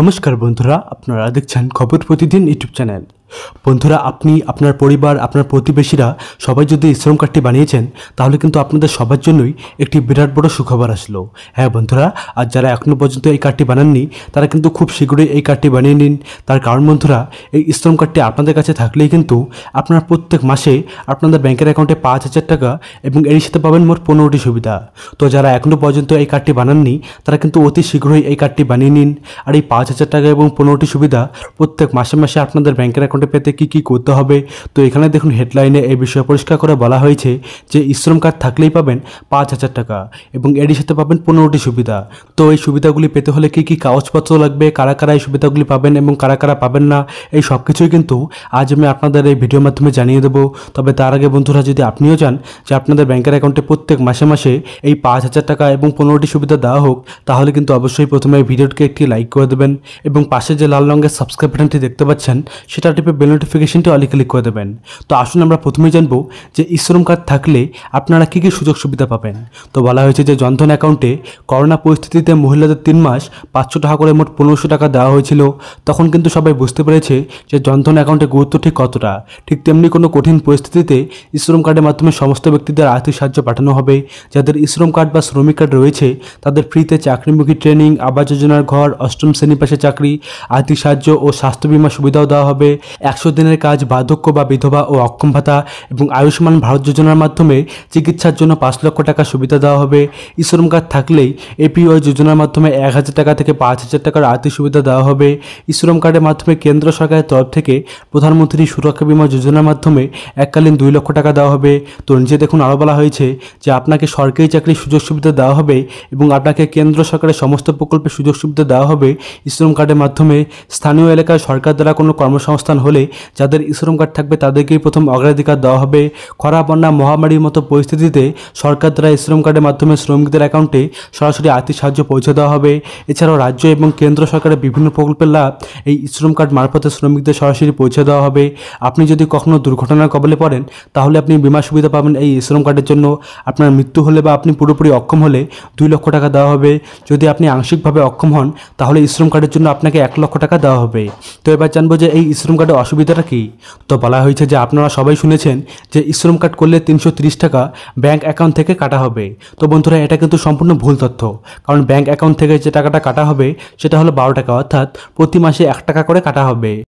নমস্কার বন্ধুরা আপনারা দেখছেন খবর প্রতিদিন ইউটিউব চ্যানেল বন্ধুরা আপনি আপনার পরিবার আপনার প্রতিবেশীরা সবাই যদি শ্রম কার্ডটি বানিয়েছেন তাহলে কিন্তু আপনাদের সবার জন্যই একটি বিরাট বড় সুখবর আসলো হ্যাঁ বন্ধুরা আর যারা এখনও পর্যন্ত এই কার্ডটি বানাননি তারা কিন্তু খুব শীঘ্রই এই কার্ডটি বানিয়ে নিন তার কারণ বন্ধুরা এই শ্রম কার্ডটি আপনাদের কাছে থাকলেই কিন্তু আপনার প্রত্যেক মাসে আপনাদের ব্যাংকের অ্যাকাউন্টে পাঁচ হাজার টাকা এবং এর সাথে পাবেন মোট পনেরোটি সুবিধা তো যারা এখনও পর্যন্ত এই কার্ডটি বানাননি তারা কিন্তু অতি শীঘ্রই এই কার্ডটি বানিয়ে নিন আর এই পাঁচ হাজার টাকা এবং পনেরোটি সুবিধা প্রত্যেক মাসে মাসে আপনাদের ব্যাংকের অ্যাকাউন্টে রিপোর্টে পেতে কি কি করতে হবে তো এখানে দেখুন হেডলাইনে এই বিষয়ে পরিষ্কার করে বলা হয়েছে যে ইশ্রম কার্ড থাকলেই পাবেন পাঁচ হাজার টাকা এবং এরই সাথে পাবেন পনেরোটি সুবিধা তো এই সুবিধাগুলি পেতে হলে কি কি কাগজপত্র লাগবে কারা কারা এই সুবিধাগুলি পাবেন এবং কারা কারা পাবেন না এই সব কিছুই কিন্তু আজ আমি আপনাদের এই ভিডিওর মাধ্যমে জানিয়ে দেবো তবে তার আগে বন্ধুরা যদি আপনিও চান যে আপনাদের ব্যাংকের অ্যাকাউন্টে প্রত্যেক মাসে মাসে এই পাঁচ হাজার টাকা এবং পনেরোটি সুবিধা দেওয়া হোক তাহলে কিন্তু অবশ্যই প্রথমে এই ভিডিওটিকে একটি লাইক করে দেবেন এবং পাশে যে লাল রঙের সাবস্ক্রাইব বাটনটি দেখতে পাচ্ছেন সেটা ট্যাপে বেল নোটিফিকেশনটি অলে ক্লিক করে দেবেন তো আসুন আমরা প্রথমে জানবো যে ইশ্রম কার্ড থাকলে আপনারা কী কী সুযোগ সুবিধা পাবেন তো বলা হয়েছে যে জনধন অ্যাকাউন্টে করোনা পরিস্থিতিতে মহিলাদের তিন মাস পাঁচশো টাকা করে মোট পনেরোশো টাকা দেওয়া হয়েছিল তখন কিন্তু সবাই বুঝতে পেরেছে যে জনধন অ্যাকাউন্টে গুরুত্ব ঠিক কতটা ঠিক তেমনি কোনো কঠিন পরিস্থিতিতে ইশ্রম কার্ডের মাধ্যমে সমস্ত ব্যক্তিদের আর্থিক সাহায্য পাঠানো হবে যাদের ইশ্রম কার্ড বা শ্রমিক কার্ড রয়েছে তাদের ফ্রিতে চাকরিমুখী ট্রেনিং আবাস যোজনার ঘর অষ্টম শ্রেণী পাশে চাকরি আর্থিক সাহায্য ও স্বাস্থ্য বিমা সুবিধাও দেওয়া হবে একশো দিনের কাজ বার্ধক্য বা বিধবা ও অক্ষম ভাতা এবং আয়ুষ্মান ভারত যোজনার মাধ্যমে চিকিৎসার জন্য পাঁচ লক্ষ টাকা সুবিধা দেওয়া হবে ইশ্রম কার্ড থাকলেই এপিওয়াই যোজনার মাধ্যমে এক হাজার টাকা থেকে পাঁচ হাজার টাকার আর্থিক সুবিধা দেওয়া হবে ইশ্রম কার্ডের মাধ্যমে কেন্দ্র সরকারের তরফ থেকে প্রধানমন্ত্রী সুরক্ষা বিমা যোজনার মাধ্যমে এককালীন দুই লক্ষ টাকা দেওয়া হবে তো নিজে দেখুন আরও বলা হয়েছে যে আপনাকে সরকারি চাকরির সুযোগ সুবিধা দেওয়া হবে এবং আপনাকে কেন্দ্র সরকারের সমস্ত প্রকল্পের সুযোগ সুবিধা দেওয়া হবে ইশ্রম কার্ডের মাধ্যমে স্থানীয় এলাকায় সরকার দ্বারা কোনো কর্মসংস্থান হলে যাদের ইশ্রম কার্ড থাকবে তাদেরকেই প্রথম অগ্রাধিকার দেওয়া হবে খরা বন্যা মহামারীর মতো পরিস্থিতিতে সরকার দ্বারা শ্রম কার্ডের মাধ্যমে শ্রমিকদের অ্যাকাউন্টে সরাসরি আর্থিক সাহায্য পৌঁছে দেওয়া হবে এছাড়াও রাজ্য এবং কেন্দ্র সরকারের বিভিন্ন প্রকল্পের লাভ এই শ্রম কার্ড মারফতে শ্রমিকদের সরাসরি পৌঁছে দেওয়া হবে আপনি যদি কখনও দুর্ঘটনার কবলে পড়েন তাহলে আপনি বিমা সুবিধা পাবেন এই শ্রম কার্ডের জন্য আপনার মৃত্যু হলে বা আপনি পুরোপুরি অক্ষম হলে দুই লক্ষ টাকা দেওয়া হবে যদি আপনি আংশিকভাবে অক্ষম হন তাহলে শ্রম কার্ডের জন্য আপনাকে এক লক্ষ টাকা দেওয়া হবে তো এবার জানবো যে এই শ্রম কার্ড অসুবিধাটা কী তো বলা হয়েছে যে আপনারা সবাই শুনেছেন যে শ্রম কার্ড করলে তিনশো টাকা ব্যাঙ্ক অ্যাকাউন্ট থেকে কাটা হবে তো বন্ধুরা এটা কিন্তু সম্পূর্ণ ভুল তথ্য কারণ ব্যাঙ্ক অ্যাকাউন্ট থেকে যে টাকাটা কাটা হবে সেটা হলো বারো টাকা অর্থাৎ প্রতি মাসে এক টাকা করে কাটা হবে